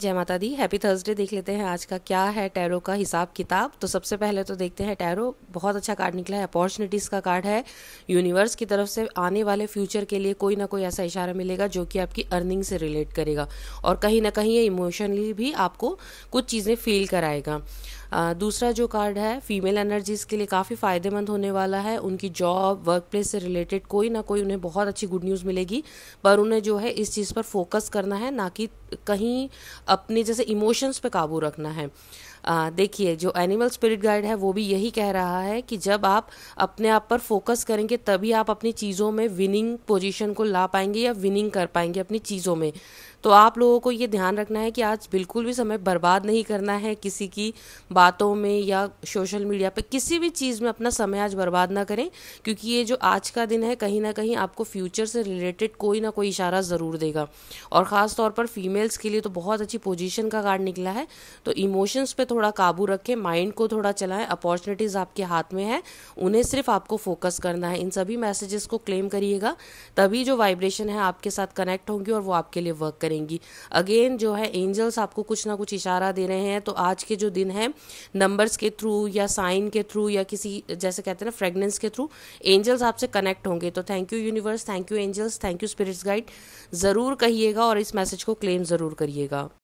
जय माता दी happy Thursday देख लेते हैं आज का क्या है टैरो का हिसाब किताब तो सबसे पहले तो देखते हैं टैरो बहुत अच्छा कार्ड निकला है अपॉर्चुनिटीज़ का कार्ड है यूनिवर्स की तरफ से आने वाले फ्यूचर के लिए कोई ना कोई ऐसा इशारा मिलेगा जो कि आपकी अर्निंग से रिलेट करेगा और कहीं ना कहीं ये इमोशनली भी आपको कुछ चीज़ें फील कराएगा दूसरा जो कार्ड है फीमेल एनर्जीज़ के लिए काफ़ी फ़ायदेमंद होने वाला है उनकी जॉब वर्क प्लेस से रिलेटेड कोई ना कोई उन्हें बहुत अच्छी गुड न्यूज़ मिलेगी पर उन्हें जो है इस चीज़ पर फोकस करना है ना कि कहीं अपने जैसे इमोशंस पे काबू रखना है देखिए जो एनिमल स्पिरिट गाइड है वो भी यही कह रहा है कि जब आप अपने आप पर फोकस करेंगे तभी आप अपनी चीज़ों में विनिंग पोजीशन को ला पाएंगे या विनिंग कर पाएंगे अपनी चीज़ों में तो आप लोगों को ये ध्यान रखना है कि आज बिल्कुल भी समय बर्बाद नहीं करना है किसी की बातों में या सोशल मीडिया पर किसी भी चीज़ में अपना समय आज बर्बाद ना करें क्योंकि ये जो आज का दिन है कहीं ना कहीं आपको फ्यूचर से रिलेटेड कोई ना कोई इशारा ज़रूर देगा और ख़ास तौर पर फीमेल्स के लिए तो बहुत अच्छी पोजिशन का कार्ड निकला है तो इमोशंस पर थोड़ा काबू रखें माइंड को थोड़ा चलाएं अपॉर्चुनिटीज़ आपके हाथ में है उन्हें सिर्फ आपको फोकस करना है इन सभी मैसेजेस को क्लेम करिएगा तभी जो वाइब्रेशन है आपके साथ कनेक्ट होंगी और वो आपके लिए वर्क करेंगे रहेंगी अगेन जो है एंजल्स आपको कुछ ना कुछ इशारा दे रहे हैं तो आज के जो दिन है नंबर्स के थ्रू या साइन के थ्रू या किसी जैसे कहते हैं ना फ्रेगनेंस के थ्रू एंजल्स आपसे कनेक्ट होंगे तो thank you universe thank you angels thank you spirits guide ज़रूर कहिएगा और इस मैसेज को क्लेम ज़रूर करिएगा